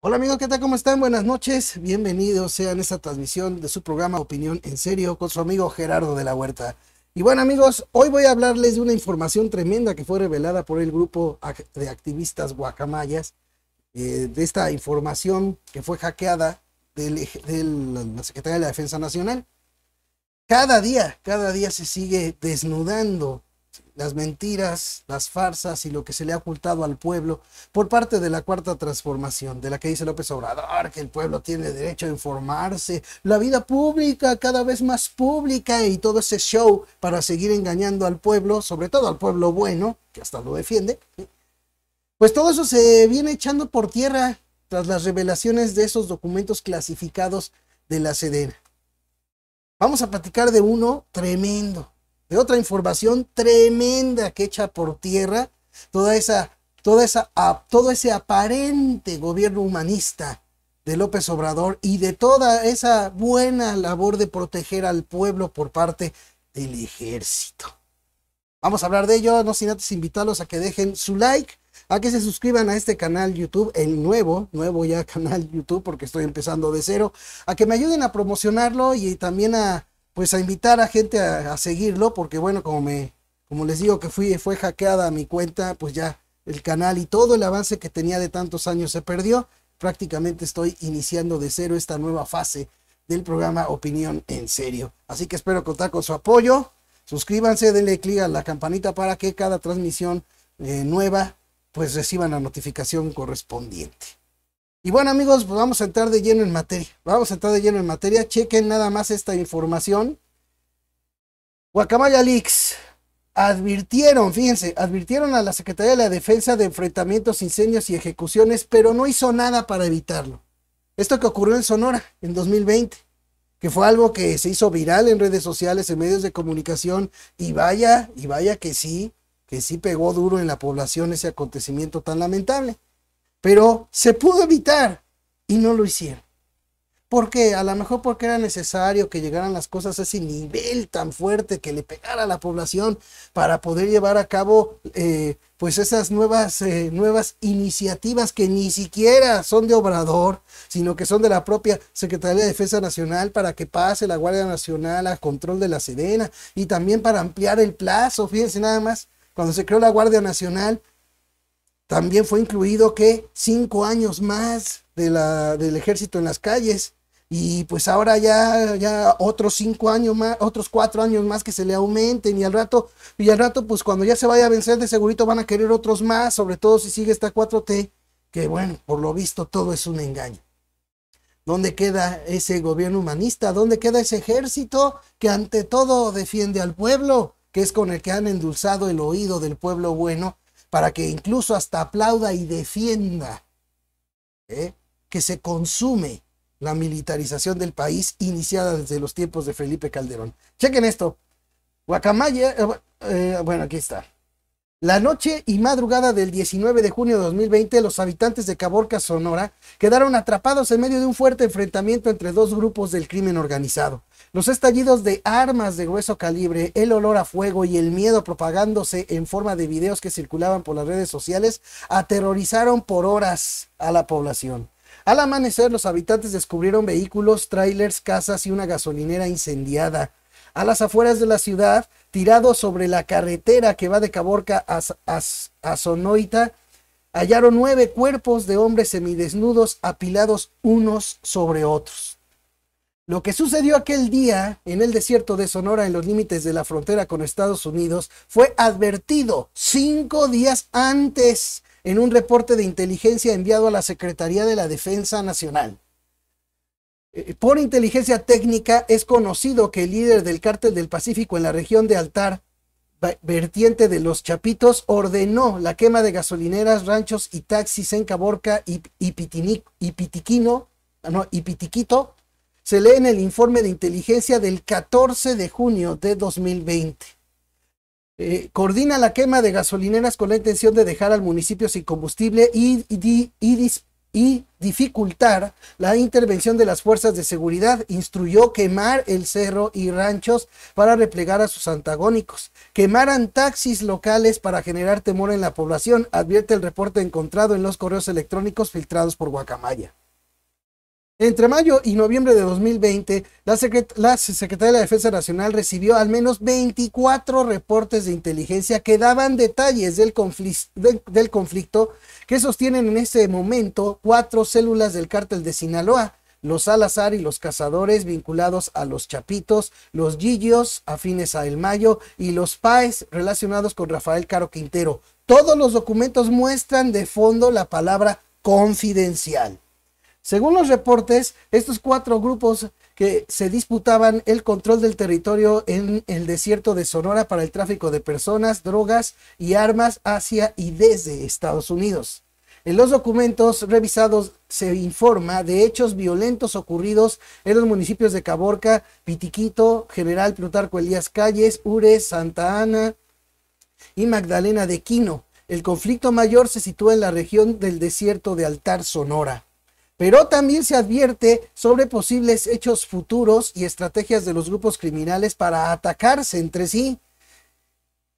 Hola amigos, ¿qué tal? ¿Cómo están? Buenas noches. Bienvenidos sean a esta transmisión de su programa Opinión en Serio con su amigo Gerardo de la Huerta. Y bueno amigos, hoy voy a hablarles de una información tremenda que fue revelada por el grupo de activistas guacamayas, eh, de esta información que fue hackeada de la Secretaría de la Defensa Nacional. Cada día, cada día se sigue desnudando las mentiras, las farsas y lo que se le ha ocultado al pueblo por parte de la cuarta transformación, de la que dice López Obrador, que el pueblo tiene derecho a informarse, la vida pública cada vez más pública y todo ese show para seguir engañando al pueblo, sobre todo al pueblo bueno, que hasta lo defiende, pues todo eso se viene echando por tierra tras las revelaciones de esos documentos clasificados de la Sedena. Vamos a platicar de uno tremendo, de otra información tremenda que echa por tierra toda esa, toda esa, todo ese aparente gobierno humanista de López Obrador y de toda esa buena labor de proteger al pueblo por parte del ejército. Vamos a hablar de ello, no sin antes invitarlos a que dejen su like, a que se suscriban a este canal YouTube, el nuevo, nuevo ya canal YouTube, porque estoy empezando de cero, a que me ayuden a promocionarlo y también a, pues a invitar a gente a, seguirlo, porque bueno, como me, como les digo que fui, fue hackeada mi cuenta, pues ya el canal y todo el avance que tenía de tantos años se perdió. Prácticamente estoy iniciando de cero esta nueva fase del programa Opinión en Serio. Así que espero contar con su apoyo. Suscríbanse, denle clic a la campanita para que cada transmisión eh, nueva pues reciban la notificación correspondiente. Y bueno amigos, pues vamos a entrar de lleno en materia. Vamos a entrar de lleno en materia. Chequen nada más esta información. Guacamaya Leaks advirtieron, fíjense, advirtieron a la Secretaría de la Defensa de enfrentamientos, incendios y ejecuciones, pero no hizo nada para evitarlo. Esto que ocurrió en Sonora en 2020, que fue algo que se hizo viral en redes sociales, en medios de comunicación, y vaya, y vaya que sí, que sí pegó duro en la población ese acontecimiento tan lamentable. Pero se pudo evitar y no lo hicieron. ¿Por qué? A lo mejor porque era necesario que llegaran las cosas a ese nivel tan fuerte que le pegara a la población para poder llevar a cabo eh, pues esas nuevas, eh, nuevas iniciativas que ni siquiera son de Obrador, sino que son de la propia Secretaría de Defensa Nacional para que pase la Guardia Nacional a control de la Sedena y también para ampliar el plazo. Fíjense nada más, cuando se creó la Guardia Nacional, también fue incluido que cinco años más de la, del ejército en las calles. Y pues ahora ya, ya otros cinco años más, otros cuatro años más que se le aumenten y al rato, y al rato pues cuando ya se vaya a vencer de segurito van a querer otros más, sobre todo si sigue esta 4T, que bueno, por lo visto todo es un engaño. ¿Dónde queda ese gobierno humanista? ¿Dónde queda ese ejército que ante todo defiende al pueblo, que es con el que han endulzado el oído del pueblo bueno para que incluso hasta aplauda y defienda ¿eh? que se consume la militarización del país iniciada desde los tiempos de Felipe Calderón. Chequen esto. Guacamaya, eh, eh, bueno, aquí está. La noche y madrugada del 19 de junio de 2020, los habitantes de Caborca, Sonora, quedaron atrapados en medio de un fuerte enfrentamiento entre dos grupos del crimen organizado. Los estallidos de armas de grueso calibre, el olor a fuego y el miedo propagándose en forma de videos que circulaban por las redes sociales aterrorizaron por horas a la población. Al amanecer, los habitantes descubrieron vehículos, trailers, casas y una gasolinera incendiada a las afueras de la ciudad, tirados sobre la carretera que va de Caborca a, a, a Sonoita, hallaron nueve cuerpos de hombres semidesnudos apilados unos sobre otros. Lo que sucedió aquel día en el desierto de Sonora, en los límites de la frontera con Estados Unidos, fue advertido cinco días antes en un reporte de inteligencia enviado a la Secretaría de la Defensa Nacional. Eh, por inteligencia técnica es conocido que el líder del cártel del Pacífico en la región de Altar, vertiente de los Chapitos, ordenó la quema de gasolineras, ranchos y taxis en Caborca y, Pitiquino, ah, no, y Pitiquito. Se lee en el informe de inteligencia del 14 de junio de 2020. Eh, coordina la quema de gasolineras con la intención de dejar al municipio sin combustible y, y, y dificultar la intervención de las fuerzas de seguridad, instruyó quemar el cerro y ranchos para replegar a sus antagónicos. Quemaran taxis locales para generar temor en la población, advierte el reporte encontrado en los correos electrónicos filtrados por Guacamaya. Entre mayo y noviembre de 2020, la, Secret la Secretaría de la Defensa Nacional recibió al menos 24 reportes de inteligencia que daban detalles del, del conflicto que sostienen en ese momento cuatro células del cártel de Sinaloa, los Salazar y los cazadores vinculados a los Chapitos, los Gillos afines a El Mayo y los Paes relacionados con Rafael Caro Quintero. Todos los documentos muestran de fondo la palabra confidencial. Según los reportes, estos cuatro grupos que se disputaban el control del territorio en el desierto de Sonora para el tráfico de personas, drogas y armas hacia y desde Estados Unidos. En los documentos revisados se informa de hechos violentos ocurridos en los municipios de Caborca, Pitiquito, General Plutarco Elías Calles, Ures, Santa Ana y Magdalena de Quino. El conflicto mayor se sitúa en la región del desierto de Altar Sonora pero también se advierte sobre posibles hechos futuros y estrategias de los grupos criminales para atacarse entre sí.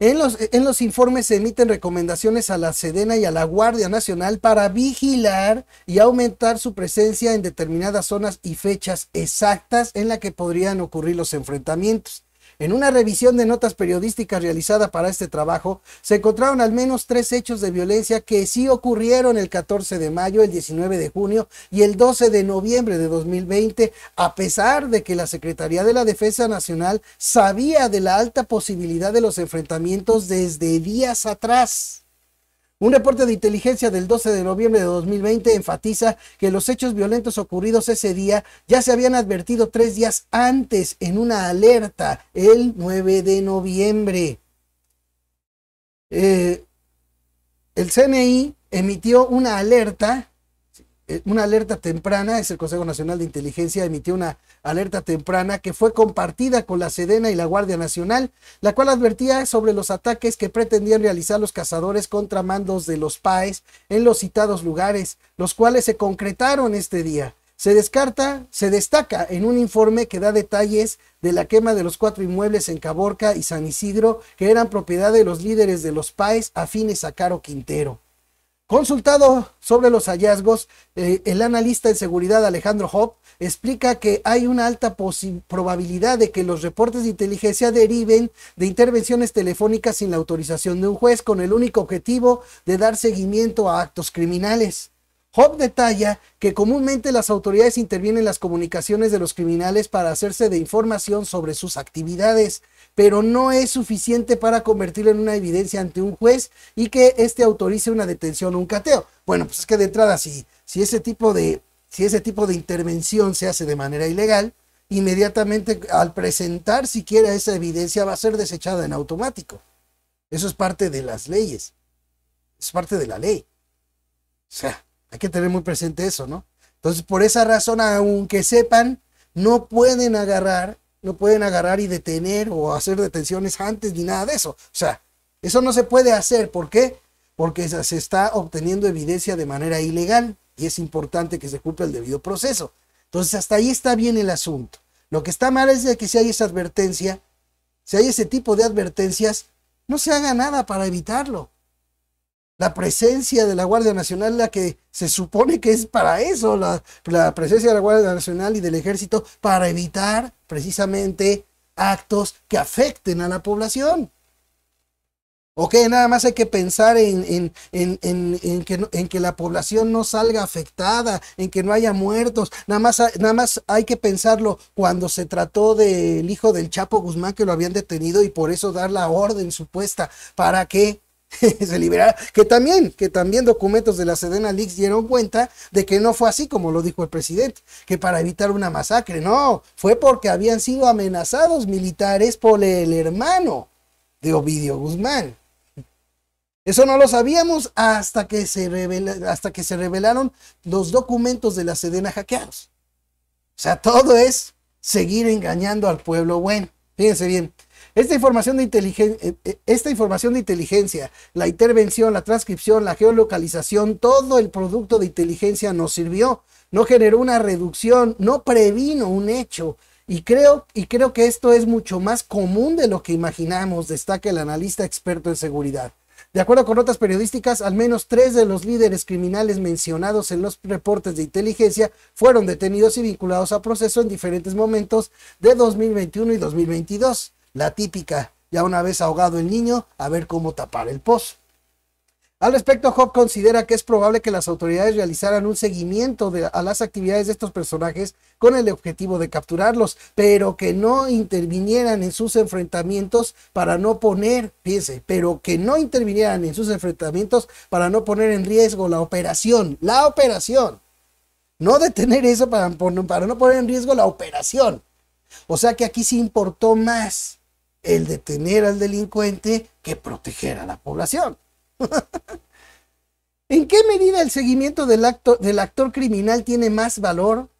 En los, en los, informes se emiten recomendaciones a la Sedena y a la Guardia Nacional para vigilar y aumentar su presencia en determinadas zonas y fechas exactas en las que podrían ocurrir los enfrentamientos. En una revisión de notas periodísticas realizada para este trabajo, se encontraron al menos tres hechos de violencia que sí ocurrieron el 14 de mayo, el 19 de junio y el 12 de noviembre de 2020, a pesar de que la Secretaría de la Defensa Nacional sabía de la alta posibilidad de los enfrentamientos desde días atrás. Un reporte de inteligencia del 12 de noviembre de 2020 enfatiza que los hechos violentos ocurridos ese día ya se habían advertido tres días antes en una alerta el 9 de noviembre. Eh, el CNI emitió una alerta eh, una alerta temprana, es el Consejo Nacional de Inteligencia, emitió una alerta temprana que fue compartida con la Sedena y la Guardia Nacional, la cual advertía sobre los ataques que pretendían realizar los cazadores contra mandos de los PAES en los citados lugares, los cuales se concretaron este día. Se descarta, se destaca en un informe que da detalles de la quema de los cuatro inmuebles en Caborca y San Isidro, que eran propiedad de los líderes de los PAES afines a Caro Quintero. Consultado sobre los hallazgos, eh, el analista en seguridad Alejandro Hobb explica que hay una alta probabilidad de que los reportes de inteligencia deriven de intervenciones telefónicas sin la autorización de un juez con el único objetivo de dar seguimiento a actos criminales. Job detalla que comúnmente las autoridades intervienen en las comunicaciones de los criminales para hacerse de información sobre sus actividades, pero no es suficiente para convertirlo en una evidencia ante un juez y que éste autorice una detención o un cateo. Bueno, pues es que de entrada, si, si, ese tipo de, si ese tipo de intervención se hace de manera ilegal, inmediatamente al presentar siquiera esa evidencia va a ser desechada en automático. Eso es parte de las leyes, es parte de la ley. O sea, hay que tener muy presente eso, ¿no? Entonces, por esa razón, aunque sepan, no pueden agarrar, no pueden agarrar y detener o hacer detenciones antes ni nada de eso. O sea, eso no se puede hacer. ¿Por qué? Porque se está obteniendo evidencia de manera ilegal y es importante que se cumpla el debido proceso. Entonces, hasta ahí está bien el asunto. Lo que está mal es que si hay esa advertencia, si hay ese tipo de advertencias, no se haga nada para evitarlo la presencia de la Guardia Nacional, la que se supone que es para eso, la, presencia de la Guardia Nacional y del Ejército, para evitar precisamente actos que afecten a la población. Ok, nada más hay que pensar en, en, que, en que la población no salga afectada, en que no haya muertos. Nada más, nada más hay que pensarlo cuando se trató del hijo del Chapo Guzmán que lo habían detenido y por eso dar la orden supuesta para que se Que también, que también documentos de la Sedena Leaks dieron cuenta de que no fue así como lo dijo el presidente, que para evitar una masacre, no, fue porque habían sido amenazados militares por el hermano de Ovidio Guzmán. Eso no lo sabíamos hasta que se, hasta que se revelaron los documentos de la Sedena hackeados. O sea, todo es seguir engañando al pueblo bueno. Fíjense bien, esta información, de eh, eh, esta información de inteligencia, la intervención, la transcripción, la geolocalización, todo el producto de inteligencia nos sirvió, no generó una reducción, no previno un hecho. Y creo, y creo que esto es mucho más común de lo que imaginamos, destaca el analista experto en seguridad. De acuerdo con otras periodísticas, al menos tres de los líderes criminales mencionados en los reportes de inteligencia fueron detenidos y vinculados a proceso en diferentes momentos de 2021 y 2022. La típica, ya una vez ahogado el niño, a ver cómo tapar el pozo. Al respecto, Job considera que es probable que las autoridades realizaran un seguimiento a las actividades de estos personajes con el objetivo de capturarlos, pero que no intervinieran en sus enfrentamientos para no poner, fíjense, pero que no intervinieran en sus enfrentamientos para no poner en riesgo la operación, la operación. No detener eso para, para no poner en riesgo la operación. O sea que aquí se importó más el detener al delincuente que proteger a la población. ¿En qué medida el seguimiento del, acto, del actor criminal tiene más valor?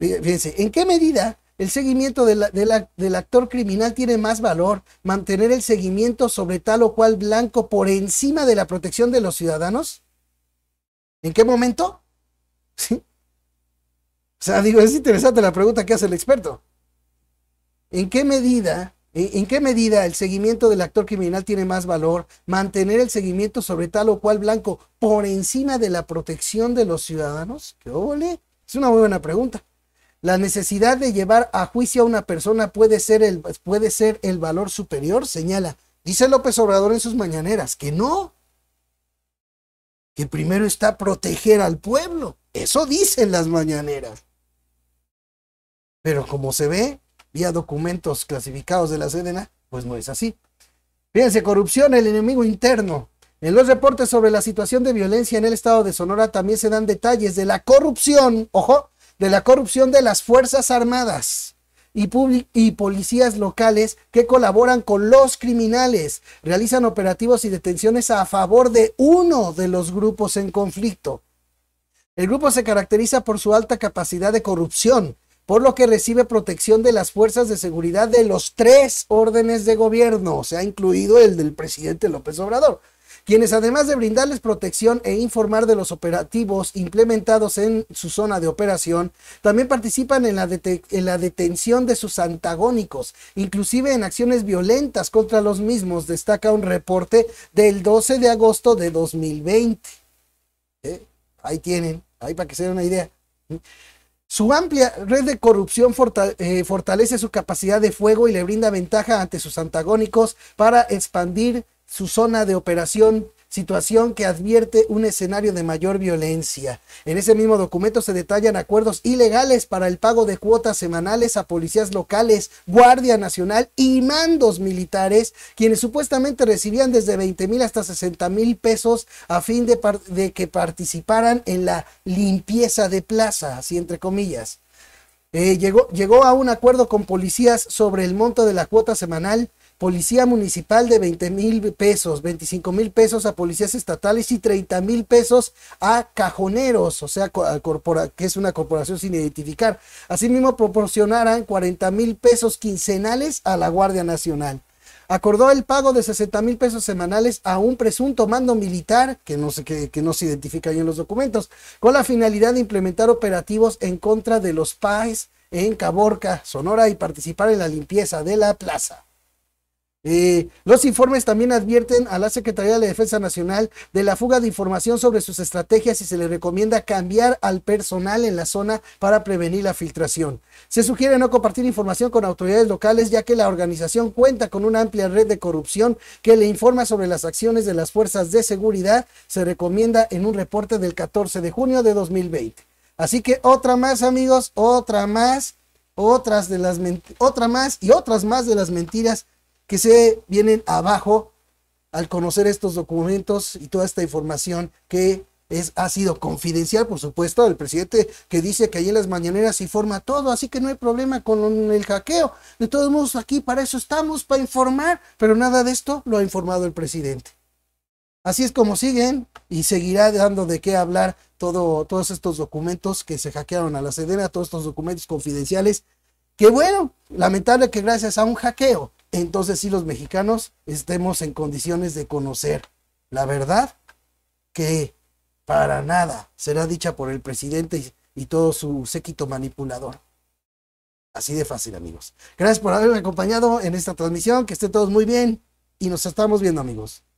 Fíjense, ¿en qué medida el seguimiento del actor criminal tiene más valor mantener el seguimiento sobre tal o cual blanco por encima de la protección de los ciudadanos? ¿En qué momento? ¿Sí? O sea, digo, es interesante la pregunta que hace el experto. ¿En qué medida ¿En qué medida el seguimiento del actor criminal tiene más valor? ¿Mantener el seguimiento sobre tal o cual blanco por encima de la protección de los ciudadanos? ¡Qué ole! Es una muy buena pregunta. La necesidad de llevar a juicio a una persona puede ser el, puede ser el valor superior, señala. Dice López Obrador en sus mañaneras que no. Que primero está proteger al pueblo. Eso dicen las mañaneras. Pero como se ve, vía documentos clasificados de la Sedena, pues no es así. Fíjense, corrupción, el enemigo interno. En los reportes sobre la situación de violencia en el estado de Sonora también se dan detalles de la corrupción, ojo, de la corrupción de las Fuerzas Armadas y, y policías locales que colaboran con los criminales, realizan operativos y detenciones a favor de uno de los grupos en conflicto. El grupo se caracteriza por su alta capacidad de corrupción, por lo que recibe protección de las fuerzas de seguridad de los tres órdenes de gobierno, o sea, incluido el del presidente López Obrador, quienes además de brindarles protección e informar de los operativos implementados en su zona de operación, también participan en la, detención de sus antagónicos, inclusive en acciones violentas contra los mismos, destaca un reporte del 12 de agosto de 2020. ¿Eh? Ahí tienen, ahí para que se den una idea. Su amplia red de corrupción eh, fortalece su capacidad de fuego y le brinda ventaja ante sus antagónicos para expandir su zona de operación situación que advierte un escenario de mayor violencia. En ese mismo documento se detallan acuerdos ilegales para el pago de cuotas semanales a policías locales, Guardia Nacional y mandos militares, quienes supuestamente recibían desde 20 mil hasta 60 mil pesos a fin de, que participaran en la limpieza de plaza, así entre comillas. Eh, llegó, llegó, a un acuerdo con policías sobre el monto de la cuota semanal policía municipal de 20 mil pesos, 25 mil pesos a policías estatales y 30 mil pesos a cajoneros, o sea, que es una corporación sin identificar. Asimismo, proporcionarán 40 mil pesos quincenales a la Guardia Nacional. Acordó el pago de 60 mil pesos semanales a un presunto mando militar, que no, se, que, no se identifica ahí en los documentos, con la finalidad de implementar operativos en contra de los PAES en Caborca, Sonora, y participar en la limpieza de la plaza. Eh, los informes también advierten a la Secretaría de Defensa Nacional de la fuga de información sobre sus estrategias y se le recomienda cambiar al personal en la zona para prevenir la filtración. Se sugiere no compartir información con autoridades locales ya que la organización cuenta con una amplia red de corrupción que le informa sobre las acciones de las fuerzas de seguridad. Se recomienda en un reporte del 14 de junio de 2020. Así que otra más amigos, otra más, otras de las otra más y otras más de las mentiras que se vienen abajo al conocer estos documentos y toda esta información que es, ha sido confidencial, por supuesto, el presidente que dice que ahí en las mañaneras se informa todo, así que no hay problema con el hackeo. De todos modos, aquí para eso estamos, para informar, pero nada de esto lo ha informado el presidente. Así es como siguen y seguirá dando de qué hablar todo, todos estos documentos que se hackearon a la Sedena, todos estos documentos confidenciales, que bueno, lamentable que gracias a un hackeo entonces sí los mexicanos estemos en condiciones de conocer la verdad que para nada será dicha por el presidente y, y todo su séquito manipulador. Así de fácil, amigos. Gracias por haberme acompañado en esta transmisión. Que estén todos muy bien y nos estamos viendo, amigos.